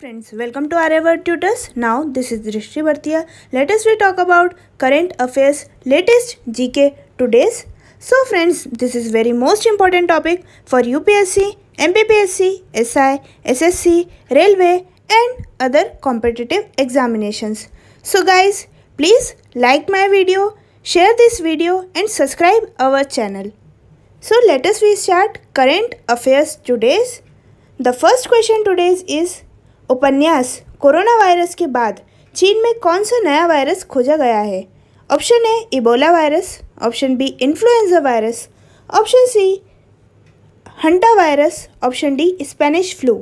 friends welcome to Arever tutors now this is Drishti Bhartiya let us we talk about current affairs latest GK today's so friends this is very most important topic for UPSC MPSC, SI SSC railway and other competitive examinations so guys please like my video share this video and subscribe our channel so let us we start current affairs today's the first question today is उपन्यास corona virus के बाद चीन में कौन सा नया virus खोजा गया है option A Ebola virus option B influenza virus option C hanta virus option D Spanish flu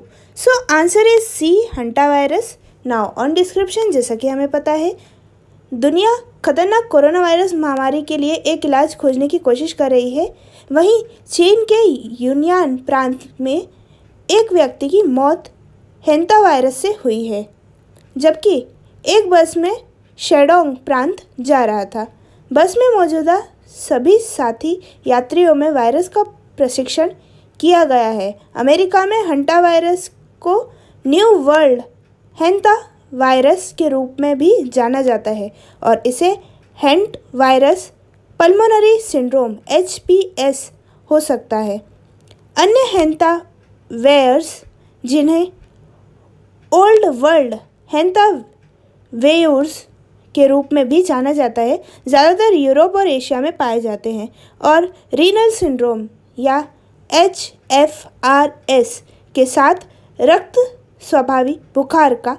so answer is C hanta virus now on description जैसा कि हमें पता है दुनिया खतरनाक कोरोना वायरस महामारी के लिए एक इलाज खोजने की कोशिश कर रही है वहीं चीन के यूनियान प्रांत में एक व्यक्ति की मौत हेंता वायरस से हुई है जबकि एक बस में शेडोंग प्रांत जा रहा था बस में मौजूदा सभी साथी यात्रियों में वायरस का प्रशिक्षण किया गया है अमेरिका में हंटा वायरस को न्यू वर्ल्ड हेंता वायरस के रूप में भी जाना जाता है और इसे hanta virus pulmonary syndrome H हो सकता है अन्य हेंता वेयर्स जिन्हें ओल्ड वर्ल्ड हैंता वेयर्स के रूप में भी जाना जाता है ज़्यादातर यूरोप और एशिया में पाए जाते हैं और रीनल सिंड्रोम या एच एफ आर एस के साथ रक्त स्वभावी बुखार का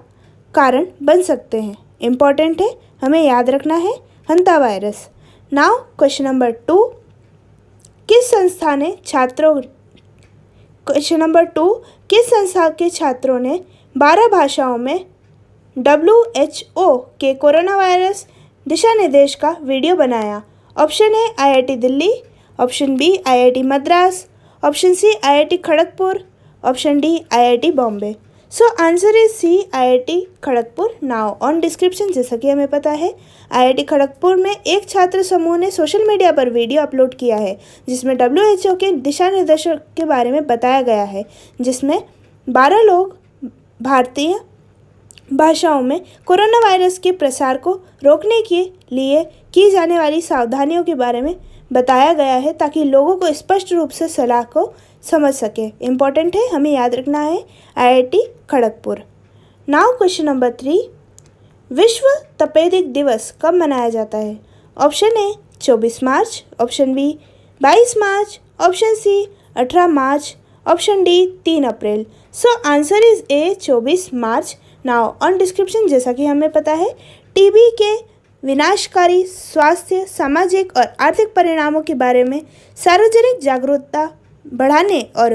कारण बन सकते हैं इम्पॉर्टेंट है हमें याद रखना है hanta virus now question number two किस संस्था ने छात्रों क्वेश्चन नंबर टू किस संस्था के छात्रों ने बारह भाषाओं में डब्ल्यू एच ओ के कोरोना वायरस दिशा निर्देश का वीडियो बनाया option A IIT Delhi option B IIT Madras option C IIT Kharagpur option D IIT Bombay so answer is C IIT Kharagpur now on description जैसा कि हमें पता है आईआईटी खड़गपुर में एक छात्र समूह ने सोशल मीडिया पर वीडियो अपलोड किया है जिसमें डब्ल्यू के दिशा निर्देशों के बारे में बताया गया है जिसमें बारह लोग भारतीय भाषाओं में कोरोना वायरस के प्रसार को रोकने के लिए की जाने वाली सावधानियों के बारे में बताया गया है ताकि लोगों को स्पष्ट रूप से सलाह को समझ सके इम्पॉर्टेंट है हमें याद रखना है IIT Kharagpur now question number three विश्व तपेदिक दिवस कब मनाया जाता है ऑप्शन ए चौबीस मार्च ऑप्शन बी बाईस मार्च ऑप्शन सी अठारह मार्च ऑप्शन डी तीन अप्रैल सो आंसर इज़ ए चौबीस मार्च नाउ ऑन डिस्क्रिप्शन जैसा कि हमें पता है टीबी के विनाशकारी स्वास्थ्य सामाजिक और आर्थिक परिणामों के बारे में सार्वजनिक जागरूकता बढ़ाने और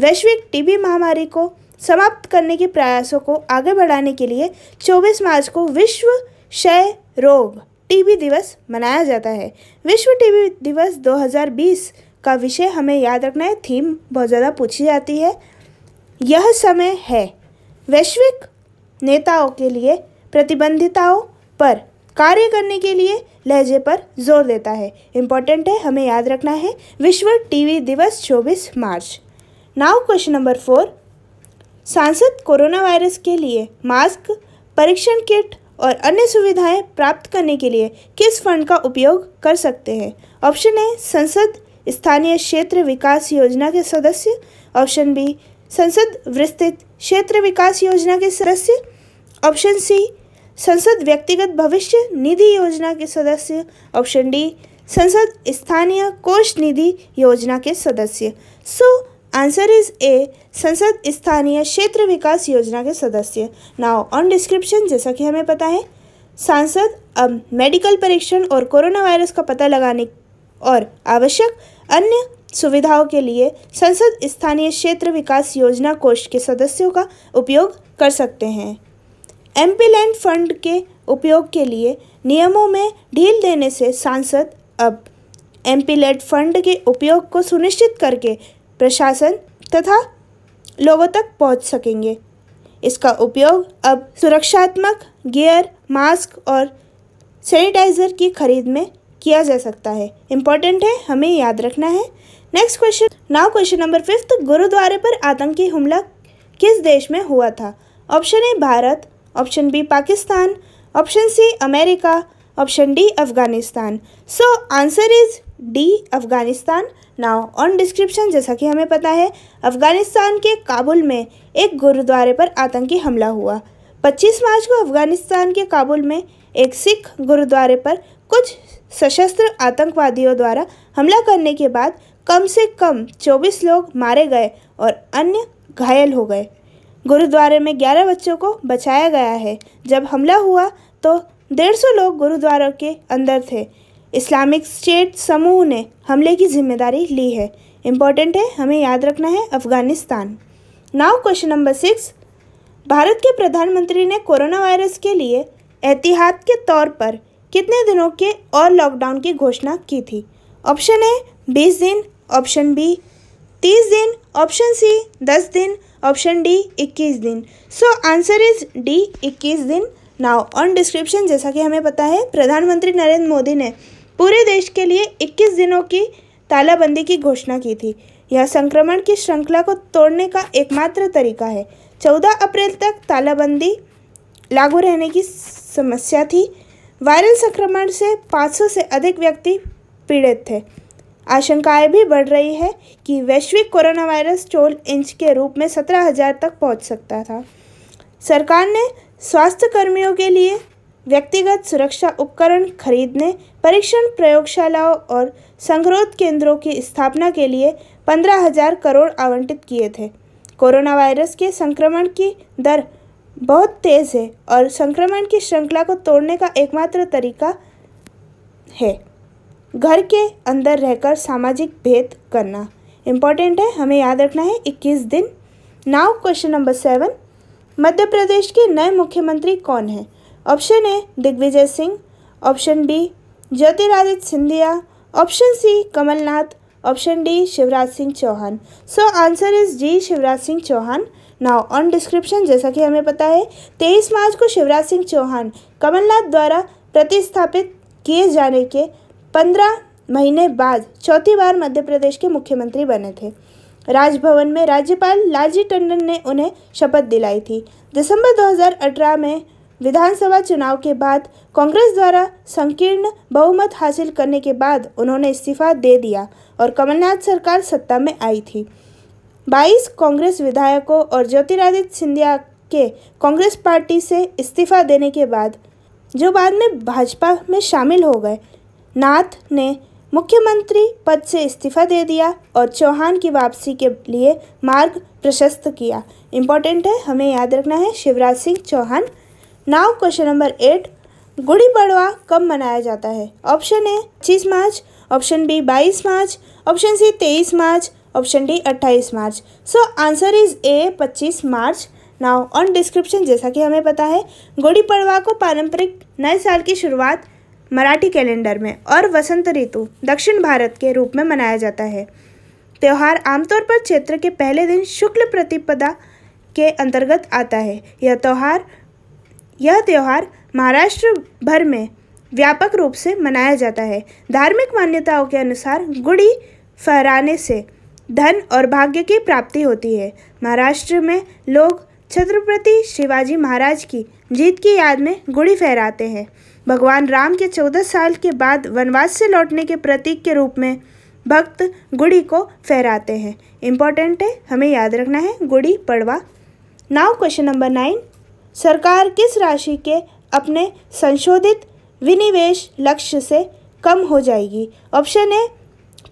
वैश्विक टीबी महामारी को समाप्त करने के प्रयासों को आगे बढ़ाने के लिए 24 मार्च को विश्व क्षय रोग टीबी दिवस मनाया जाता है विश्व टीबी दिवस 2020 का विषय हमें याद रखना है थीम बहुत ज़्यादा पूछी जाती है यह समय है वैश्विक नेताओं के लिए प्रतिबंधिताओं पर कार्य करने के लिए लहजे पर जोर देता है इम्पोर्टेंट है हमें याद रखना है विश्व टीवी दिवस 24 मार्च नाउ क्वेश्चन नंबर फोर सांसद कोरोना वायरस के लिए मास्क परीक्षण किट और अन्य सुविधाएं प्राप्त करने के लिए किस फंड का उपयोग कर सकते हैं ऑप्शन ए संसद स्थानीय क्षेत्र विकास योजना के सदस्य ऑप्शन बी संसद विस्तृत क्षेत्र विकास योजना के सदस्य ऑप्शन सी संसद व्यक्तिगत भविष्य निधि योजना के सदस्य ऑप्शन डी संसद स्थानीय कोष निधि योजना के सदस्य सो आंसर इज ए संसद स्थानीय क्षेत्र विकास योजना के सदस्य नाउ ऑन डिस्क्रिप्शन जैसा कि हमें पता है सांसद अब मेडिकल परीक्षण और कोरोना वायरस का पता लगाने और आवश्यक अन्य सुविधाओं के लिए संसद स्थानीय क्षेत्र विकास योजना कोष के सदस्यों का उपयोग कर सकते हैं एम लैंड फंड के उपयोग के लिए नियमों में ढील देने से सांसद अब एम लैंड फंड के उपयोग को सुनिश्चित करके प्रशासन तथा लोगों तक पहुंच सकेंगे इसका उपयोग अब सुरक्षात्मक गियर मास्क और सैनिटाइज़र की खरीद में किया जा सकता है इम्पॉर्टेंट है हमें याद रखना है next question now question number fifth गुरुद्वारे पर आतंकी हमला किस देश में हुआ था option A Bharat option B Pakistan option C America option D Afghanistan so answer is D Afghanistan now on description जैसा कि हमें पता है अफगानिस्तान के काबुल में एक गुरुद्वारे पर आतंकी हमला हुआ 25 मार्च को अफगानिस्तान के काबुल में एक सिख गुरुद्वारे पर कुछ सशस्त्र आतंकवादियों द्वारा हमला करने के बाद कम से कम 24 लोग मारे गए और अन्य घायल हो गए गुरुद्वारे में 11 बच्चों को बचाया गया है जब हमला हुआ तो 150 लोग गुरुद्वारा के अंदर थे इस्लामिक स्टेट समूह ने हमले की जिम्मेदारी ली है इम्पॉर्टेंट है हमें याद रखना है Afghanistan now question number six Bharat के प्रधानमंत्री ने कोरोना वायरस के लिए एहतियात के तौर पर कितने दिनों के और लॉकडाउन की घोषणा की थी ऑप्शन है बीस दिन ऑप्शन बी तीस दिन ऑप्शन सी दस दिन ऑप्शन डी इक्कीस दिन सो आंसर इज डी इक्कीस दिन नाउ ऑन डिस्क्रिप्शन जैसा कि हमें पता है प्रधानमंत्री नरेंद्र मोदी ने पूरे देश के लिए 21 दिनों की तालाबंदी की घोषणा की थी यह संक्रमण की श्रृंखला को तोड़ने का एकमात्र तरीका है 14 अप्रैल तक तालाबंदी लागू रहने की समस्या थी वायरल संक्रमण से 500 से अधिक व्यक्ति पीड़ित थे आशंकाएं भी बढ़ रही है कि वैश्विक कोरोना वायरस चोल इंच के रूप में सत्रह हजार तक पहुंच सकता था सरकार ने स्वास्थ्य कर्मियों के लिए व्यक्तिगत सुरक्षा उपकरण खरीदने परीक्षण प्रयोगशालाओं और संगरोध केंद्रों की स्थापना के लिए पंद्रह हजार करोड़ आवंटित किए थे कोरोना वायरस के संक्रमण की दर बहुत तेज़ है और संक्रमण की श्रृंखला को तोड़ने का एकमात्र तरीका है घर के अंदर रहकर सामाजिक भेद करना इम्पॉर्टेंट है हमें याद रखना है इक्कीस दिन now question number seven Madhya Pradesh के नए मुख्यमंत्री कौन हैं option A Digvijay Singh option B Jyotiraditya Scindia option C Kamal Nath option D Shivraj Singh Chouhan so answer is G Shivraj Singh Chouhan now on description जैसा कि हमें पता है तेईस मार्च को शिवराज सिंह चौहान कमलनाथ द्वारा प्रतिस्थापित किए जाने के पंद्रह महीने बाद चौथी बार मध्य प्रदेश के मुख्यमंत्री बने थे राजभवन में राज्यपाल लालजी टंडन ने उन्हें शपथ दिलाई थी दिसंबर 2018 में विधानसभा चुनाव के बाद कांग्रेस द्वारा संकीर्ण बहुमत हासिल करने के बाद उन्होंने इस्तीफा दे दिया और कमलनाथ सरकार सत्ता में आई थी 22 कांग्रेस विधायकों और ज्योतिरादित्य सिंधिया के कांग्रेस पार्टी से इस्तीफा देने के बाद जो बाद में भाजपा में शामिल हो गए नाथ ने मुख्यमंत्री पद से इस्तीफा दे दिया और चौहान की वापसी के लिए मार्ग प्रशस्त किया इम्पोर्टेंट है हमें याद रखना है Shivraj Singh Chouhan now question number eight Gudi Padwa कब मनाया जाता है ऑप्शन ए पच्चीस मार्च ऑप्शन बी बाईस मार्च ऑप्शन सी तेईस मार्च ऑप्शन डी अट्ठाईस मार्च सो आंसर इज ए पच्चीस मार्च नाउ ऑन डिस्क्रिप्शन जैसा कि हमें पता है गुड़ी पड़वा को पारंपरिक नए साल की शुरुआत मराठी कैलेंडर में और वसंत ऋतु दक्षिण भारत के रूप में मनाया जाता है त्यौहार आमतौर पर क्षेत्र के पहले दिन शुक्ल प्रतिपदा के अंतर्गत आता है यह त्यौहार यह त्यौहार महाराष्ट्र भर में व्यापक रूप से मनाया जाता है धार्मिक मान्यताओं के अनुसार गुड़ी फहराने से धन और भाग्य की प्राप्ति होती है महाराष्ट्र में लोग छत्रपति शिवाजी महाराज की जीत की याद में गुड़ी फहराते हैं भगवान राम के चौदह साल के बाद वनवास से लौटने के प्रतीक के रूप में भक्त गुड़ी को फहराते हैं इम्पोर्टेंट है हमें याद रखना है Gudi Padwa now question number nine सरकार किस राशि के अपने संशोधित विनिवेश लक्ष्य से कम हो जाएगी ऑप्शन है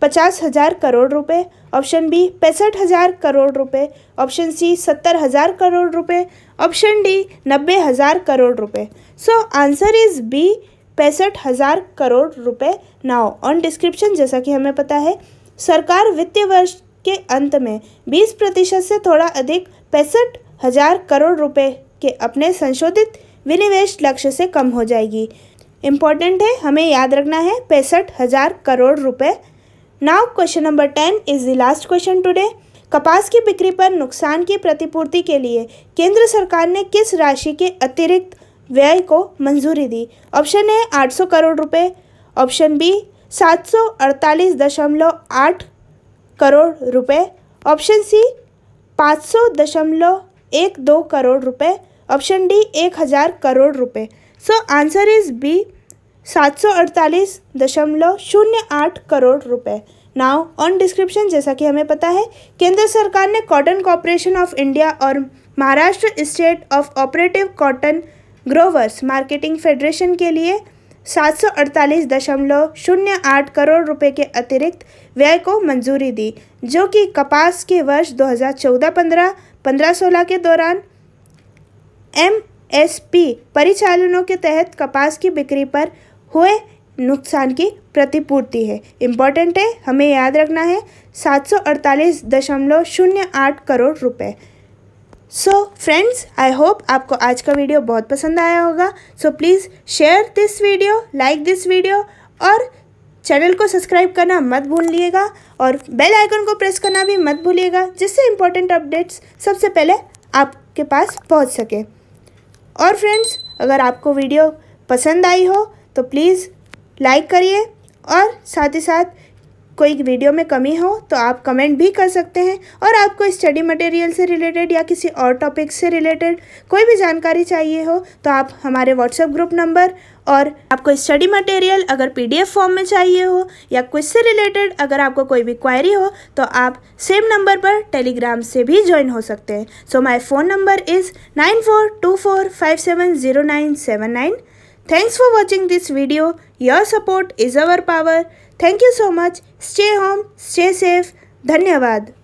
पचास हजार करोड़ रुपए ऑप्शन बी पैंसठ हज़ार करोड़ रुपए ऑप्शन सी सत्तर हज़ार करोड़ रुपए ऑप्शन डी नब्बे हज़ार करोड़ रुपए सो आंसर इज़ बी पैंसठ हज़ार करोड़ रुपए नाउ ऑन डिस्क्रिप्शन जैसा कि हमें पता है सरकार वित्तीय वर्ष के अंत में बीस प्रतिशत से थोड़ा अधिक पैंसठ हज़ार करोड़ रुपए के अपने संशोधित विनिवेश लक्ष्य से कम हो जाएगी इम्पॉर्टेंट है हमें याद रखना है पैंसठ हज़ार करोड़ रुपये now question number ten is the last question today कपास की बिक्री पर नुकसान की प्रतिपूर्ति के लिए केंद्र सरकार ने किस राशि के अतिरिक्त व्यय को मंजूरी दी ऑप्शन ए 800 करोड़ रुपए ऑप्शन बी आठ करोड़ रुपए ऑप्शन सी दो करोड़ रुपए ऑप्शन डी 1000 करोड़ रुपए सो आंसर इज बी सात सौ अड़तालीस दशमलव शून्य आठ करोड़ रुपए नाउ ऑन डिस्क्रिप्शन जैसा कि हमें पता है केंद्र सरकार ने कॉटन कॉरपोरेशन ऑफ इंडिया और Maharashtra state of operative cotton growers marketing federation के लिए सात सौ अड़तालीस दशमलव शून्य आठ करोड़ रुपए के अतिरिक्त व्यय को मंजूरी दी जो कि कपास के वर्ष 2014-15, 15-16 के दौरान एम एस पी परिचालनों के तहत कपास की बिक्री पर हुए नुकसान की प्रतिपूर्ति है इम्पॉर्टेंट है हमें याद रखना है सात सौ अड़तालीस दशमलव शून्य आठ करोड़ रुपए सो फ्रेंड्स आई होप आपको आज का वीडियो बहुत पसंद आया होगा so please share this video like this video और चैनल को सब्सक्राइब करना मत भूलिएगा और बेल आइकन को प्रेस करना भी मत भूलिएगा जिससे इम्पोर्टेंट अपडेट्स सबसे पहले आपके पास पहुंच सके और फ्रेंड्स अगर आपको वीडियो पसंद आई हो तो प्लीज़ लाइक करिए और साथ ही साथ कोई वीडियो में कमी हो तो आप कमेंट भी कर सकते हैं और आपको स्टडी मटेरियल से रिलेटेड या किसी और टॉपिक से रिलेटेड कोई भी जानकारी चाहिए हो तो आप हमारे व्हाट्सएप ग्रुप नंबर और आपको स्टडी मटेरियल अगर पीडीएफ फॉर्म में चाहिए हो या कुछ से रिलेटेड अगर आपको कोई भी क्वायरी हो तो आप सेम नंबर पर टेलीग्राम से भी ज्वाइन हो सकते हैं so my phone number is nine four two four five seven zero nine seven nine Thanks for watching this video. Your support is our power. Thank you so much. Stay home, stay safe. धन्यवाद